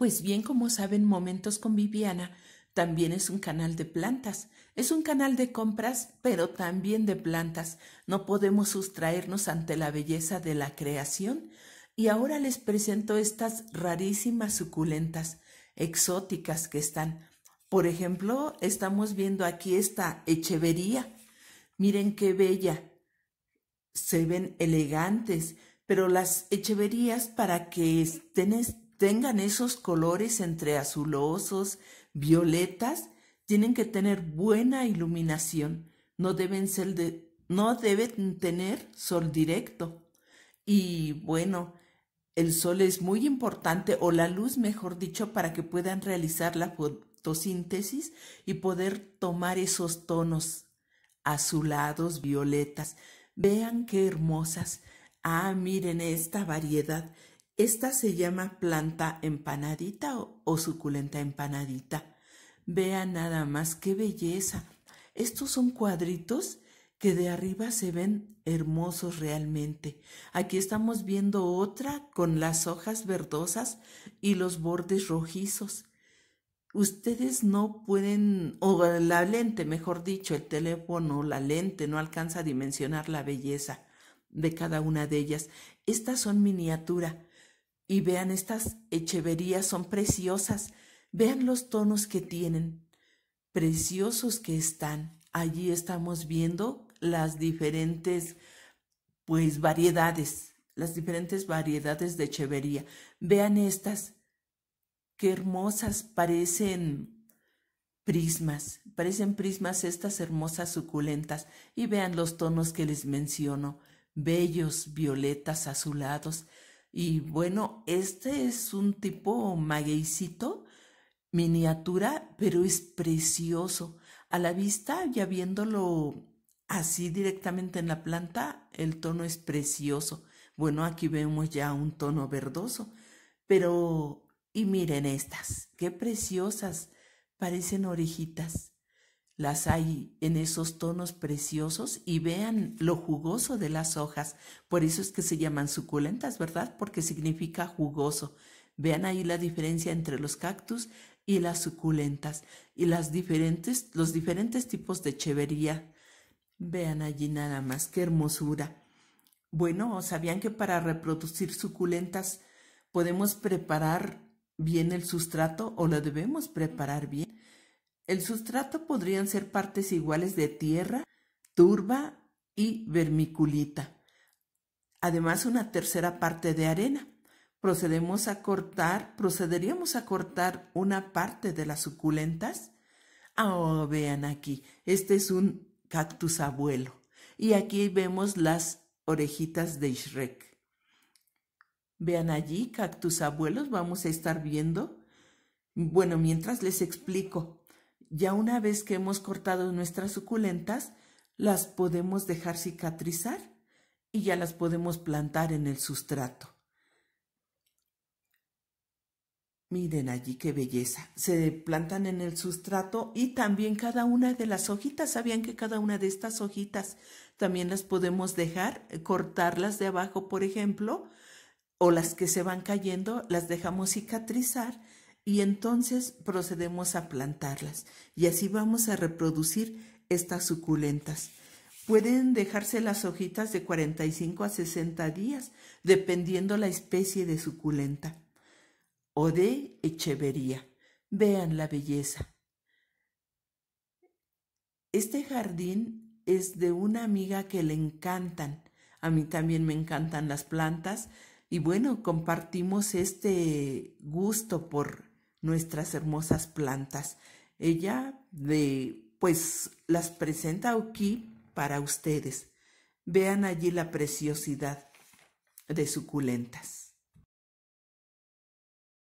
Pues bien, como saben, Momentos con Viviana también es un canal de plantas. Es un canal de compras, pero también de plantas. No podemos sustraernos ante la belleza de la creación. Y ahora les presento estas rarísimas suculentas exóticas que están. Por ejemplo, estamos viendo aquí esta echevería. Miren qué bella. Se ven elegantes, pero las echeverías para que estén tengan esos colores entre azulosos, violetas, tienen que tener buena iluminación, no deben, ser de, no deben tener sol directo. Y bueno, el sol es muy importante, o la luz, mejor dicho, para que puedan realizar la fotosíntesis y poder tomar esos tonos azulados, violetas. Vean qué hermosas. Ah, miren esta variedad. Esta se llama planta empanadita o, suculenta empanadita. Vean nada más qué belleza. Estos son cuadritos que de arriba se ven hermosos realmente. Aquí estamos viendo otra con las hojas verdosas y los bordes rojizos. Ustedes no pueden, o la lente, mejor dicho, el teléfono, la lente, no alcanza a dimensionar la belleza de cada una de ellas. Estas son miniatura y vean, estas echeverías son preciosas. Vean los tonos que tienen. Preciosos que están. Allí estamos viendo las diferentes, pues, variedades. Las diferentes variedades de echevería. Vean estas. Qué hermosas parecen prismas. Parecen prismas estas hermosas suculentas. Y vean los tonos que les menciono. Bellos, violetas, azulados y bueno, este es un tipo magueycito, miniatura, pero es precioso. A la vista, ya viéndolo así directamente en la planta, el tono es precioso. Bueno, aquí vemos ya un tono verdoso, pero... Y miren estas, qué preciosas, parecen orejitas las hay en esos tonos preciosos y vean lo jugoso de las hojas. Por eso es que se llaman suculentas, ¿verdad? Porque significa jugoso. Vean ahí la diferencia entre los cactus y las suculentas y las diferentes, los diferentes tipos de chevería. Vean allí nada más, qué hermosura. Bueno, ¿sabían que para reproducir suculentas podemos preparar bien el sustrato o lo debemos preparar bien? El sustrato podrían ser partes iguales de tierra, turba y vermiculita. Además, una tercera parte de arena. Procedemos a cortar, procederíamos a cortar una parte de las suculentas. Oh, vean aquí, este es un cactus abuelo. Y aquí vemos las orejitas de Shrek. Vean allí, cactus abuelos, vamos a estar viendo. Bueno, mientras les explico, ya una vez que hemos cortado nuestras suculentas, las podemos dejar cicatrizar y ya las podemos plantar en el sustrato. Miren allí qué belleza. Se plantan en el sustrato y también cada una de las hojitas. ¿Sabían que cada una de estas hojitas también las podemos dejar, eh, cortarlas de abajo, por ejemplo, o las que se van cayendo, las dejamos cicatrizar y entonces procedemos a plantarlas y así vamos a reproducir estas suculentas. Pueden dejarse las hojitas de 45 a 60 días, dependiendo la especie de suculenta o de echevería. Vean la belleza. Este jardín es de una amiga que le encantan. A mí también me encantan las plantas y bueno, compartimos este gusto por nuestras hermosas plantas. Ella de, pues las presenta aquí para ustedes. Vean allí la preciosidad de suculentas.